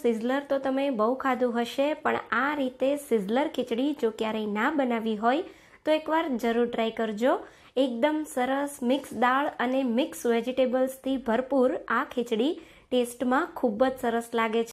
sizzler તો તમે બહુ ખાધું હશે પણ આ રીતે સિઝલર ખીચડી જો ક્યારેય ના બનાવી હોય તો એકવાર જરૂર ટ્રાય કરજો એકદમ સરસ મિક્સ દાળ અને મિક્સ વેજીટેબલ્સથી ભરપૂર આ ખીચડી ટેસ્ટમાં ખૂબ જ સરસ લાગે છે